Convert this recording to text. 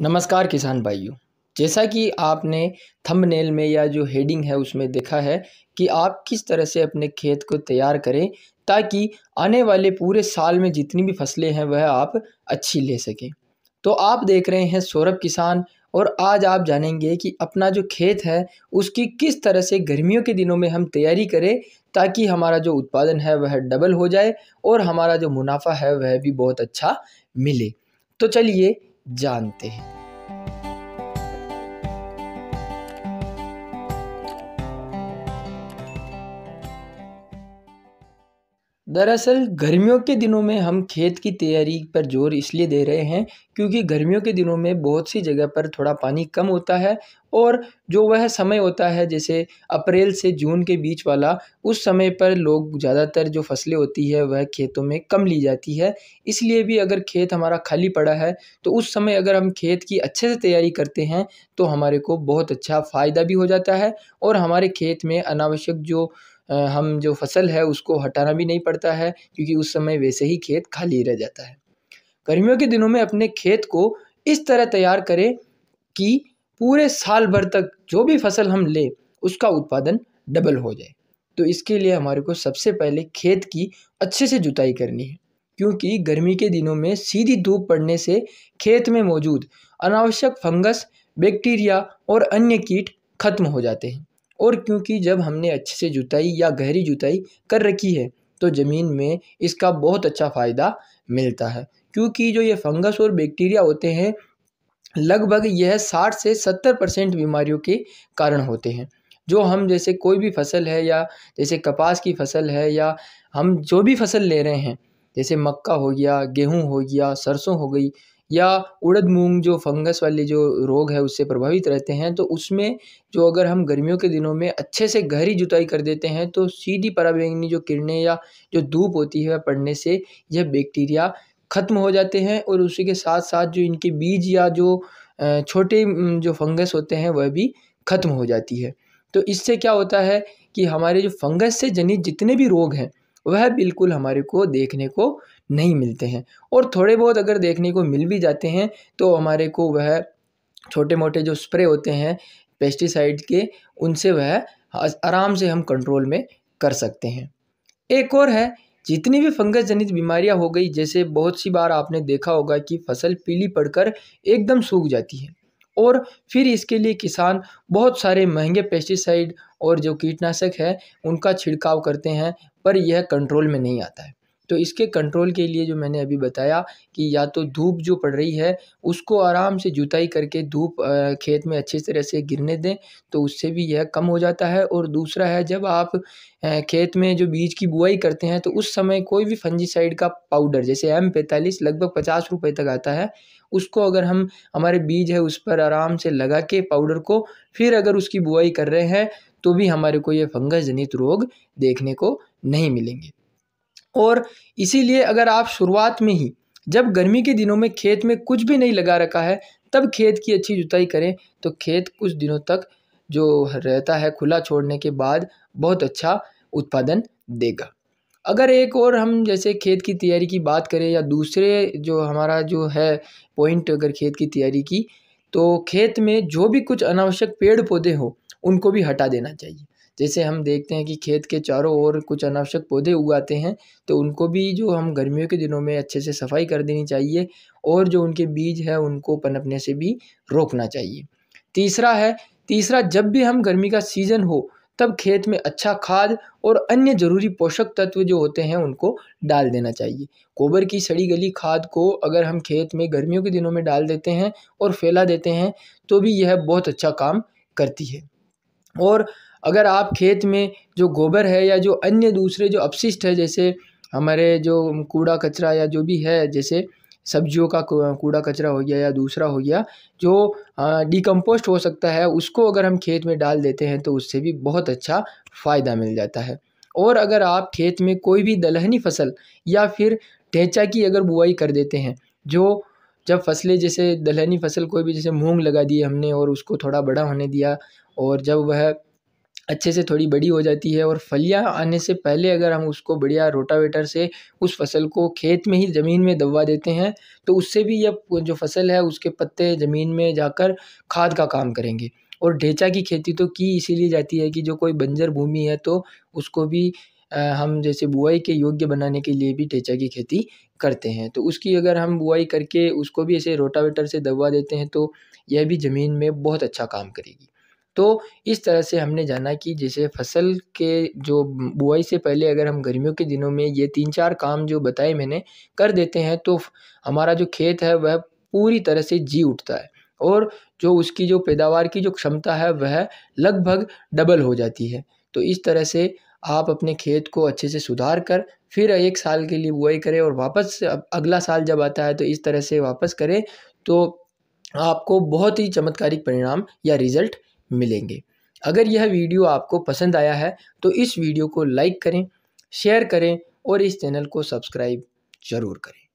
नमस्कार किसान भाइयों जैसा कि आपने थंबनेल में या जो हेडिंग है उसमें देखा है कि आप किस तरह से अपने खेत को तैयार करें ताकि आने वाले पूरे साल में जितनी भी फसलें हैं वह आप अच्छी ले सकें तो आप देख रहे हैं सौरभ किसान और आज आप जानेंगे कि अपना जो खेत है उसकी किस तरह से गर्मियों के दिनों में हम तैयारी करें ताकि हमारा जो उत्पादन है वह डबल हो जाए और हमारा जो मुनाफा है वह भी बहुत अच्छा मिले तो चलिए जानते हैं दरअसल गर्मियों के दिनों में हम खेत की तैयारी पर जोर इसलिए दे रहे हैं क्योंकि गर्मियों के दिनों में बहुत सी जगह पर थोड़ा पानी कम होता है और जो वह समय होता है जैसे अप्रैल से जून के बीच वाला उस समय पर लोग ज़्यादातर जो फसलें होती है वह खेतों में कम ली जाती है इसलिए भी अगर खेत हमारा खाली पड़ा है तो उस समय अगर हम खेत की अच्छे से तैयारी करते हैं तो हमारे को बहुत अच्छा फ़ायदा भी हो जाता है और हमारे खेत में अनावश्यक जो हम जो फ़सल है उसको हटाना भी नहीं पड़ता है क्योंकि उस समय वैसे ही खेत खाली रह जाता है गर्मियों के दिनों में अपने खेत को इस तरह तैयार करें कि पूरे साल भर तक जो भी फसल हम लें उसका उत्पादन डबल हो जाए तो इसके लिए हमारे को सबसे पहले खेत की अच्छे से जुताई करनी है क्योंकि गर्मी के दिनों में सीधी धूप पड़ने से खेत में मौजूद अनावश्यक फंगस बैक्टीरिया और अन्य कीट खत्म हो जाते हैं और क्योंकि जब हमने अच्छे से जुताई या गहरी जुताई कर रखी है तो ज़मीन में इसका बहुत अच्छा फ़ायदा मिलता है क्योंकि जो ये फंगस और बैक्टीरिया होते हैं लगभग यह साठ से सत्तर परसेंट बीमारियों के कारण होते हैं जो हम जैसे कोई भी फसल है या जैसे कपास की फसल है या हम जो भी फसल ले रहे हैं जैसे मक्का हो गया गेहूँ हो गया सरसों हो गई या उड़द मूंग जो फंगस वाले जो रोग है उससे प्रभावित रहते हैं तो उसमें जो अगर हम गर्मियों के दिनों में अच्छे से गहरी जुताई कर देते हैं तो सीधी पराबैंगनी जो किरणें या जो धूप होती है पड़ने से यह बैक्टीरिया ख़त्म हो जाते हैं और उसी के साथ साथ जो इनके बीज या जो छोटे जो फंगस होते हैं वह भी ख़त्म हो जाती है तो इससे क्या होता है कि हमारे जो फंगस से जनित जितने भी रोग हैं वह बिल्कुल हमारे को देखने को नहीं मिलते हैं और थोड़े बहुत अगर देखने को मिल भी जाते हैं तो हमारे को वह छोटे मोटे जो स्प्रे होते हैं पेस्टिसाइड के उनसे वह आराम से हम कंट्रोल में कर सकते हैं एक और है जितनी भी फंगस जनित बीमारियां हो गई जैसे बहुत सी बार आपने देखा होगा कि फसल पीली पड़कर एकदम सूख जाती है और फिर इसके लिए किसान बहुत सारे महंगे पेस्टिसाइड और जो कीटनाशक है उनका छिड़काव करते हैं पर यह कंट्रोल में नहीं आता है तो इसके कंट्रोल के लिए जो मैंने अभी बताया कि या तो धूप जो पड़ रही है उसको आराम से जुताई करके धूप खेत में अच्छी तरह से गिरने दें तो उससे भी यह कम हो जाता है और दूसरा है जब आप खेत में जो बीज की बुआई करते हैं तो उस समय कोई भी फंजीसाइड का पाउडर जैसे एम पैंतालीस लगभग पचास रुपये तक आता है उसको अगर हम हमारे बीज है उस पर आराम से लगा के पाउडर को फिर अगर उसकी बुआई कर रहे हैं तो भी हमारे को ये फंगस जनित रोग देखने को नहीं मिलेंगे और इसीलिए अगर आप शुरुआत में ही जब गर्मी के दिनों में खेत में कुछ भी नहीं लगा रखा है तब खेत की अच्छी जुताई करें तो खेत कुछ दिनों तक जो रहता है खुला छोड़ने के बाद बहुत अच्छा उत्पादन देगा अगर एक और हम जैसे खेत की तैयारी की बात करें या दूसरे जो हमारा जो है पॉइंट अगर खेत की तैयारी की तो खेत में जो भी कुछ अनावश्यक पेड़ पौधे हो उनको भी हटा देना चाहिए जैसे हम देखते हैं कि खेत के चारों ओर कुछ अनावश्यक पौधे उगाते हैं तो उनको भी जो हम गर्मियों के दिनों में अच्छे से सफाई कर देनी चाहिए और जो उनके बीज है उनको पनपने से भी रोकना चाहिए तीसरा है तीसरा जब भी हम गर्मी का सीज़न हो तब खेत में अच्छा खाद और अन्य ज़रूरी पोषक तत्व जो होते हैं उनको डाल देना चाहिए गोबर की सड़ी गली खाद को अगर हम खेत में गर्मियों के दिनों में डाल देते हैं और फैला देते हैं तो भी यह बहुत अच्छा काम करती है और अगर आप खेत में जो गोबर है या जो अन्य दूसरे जो अपशिष्ट है जैसे हमारे जो कूड़ा कचरा या जो भी है जैसे सब्जियों का कूड़ा कचरा हो गया या दूसरा हो गया जो डिकम्पोस्ट हो सकता है उसको अगर हम खेत में डाल देते हैं तो उससे भी बहुत अच्छा फ़ायदा मिल जाता है और अगर आप खेत में कोई भी दलहनी फसल या फिर ढेंचा की अगर बुआई कर देते हैं जो जब फसलें जैसे दलहनी फसल कोई भी जैसे मूंग लगा दी हमने और उसको थोड़ा बड़ा होने दिया और जब वह अच्छे से थोड़ी बड़ी हो जाती है और फलियाँ आने से पहले अगर हम उसको बढ़िया रोटावेटर से उस फसल को खेत में ही ज़मीन में दबवा देते हैं तो उससे भी यह जो फसल है उसके पत्ते ज़मीन में जाकर खाद का काम करेंगे और ढेचा की खेती तो की इसीलिए जाती है कि जो कोई बंजर भूमि है तो उसको भी हम जैसे बुआई के योग्य बनाने के लिए भी ढेचा की खेती करते हैं तो उसकी अगर हम बुआई करके उसको भी ऐसे रोटावेटर से दबवा देते हैं तो यह भी ज़मीन में बहुत अच्छा काम करेगी तो इस तरह से हमने जाना कि जैसे फसल के जो बुआई से पहले अगर हम गर्मियों के दिनों में ये तीन चार काम जो बताए मैंने कर देते हैं तो हमारा जो खेत है वह पूरी तरह से जी उठता है और जो उसकी जो पैदावार की जो क्षमता है वह लगभग डबल हो जाती है तो इस तरह से आप अपने खेत को अच्छे से सुधार कर फिर एक साल के लिए बुआई करें और वापस अगला साल जब आता है तो इस तरह से वापस करें तो आपको बहुत ही चमत्कारिक परिणाम या रिज़ल्ट मिलेंगे अगर यह वीडियो आपको पसंद आया है तो इस वीडियो को लाइक करें शेयर करें और इस चैनल को सब्सक्राइब ज़रूर करें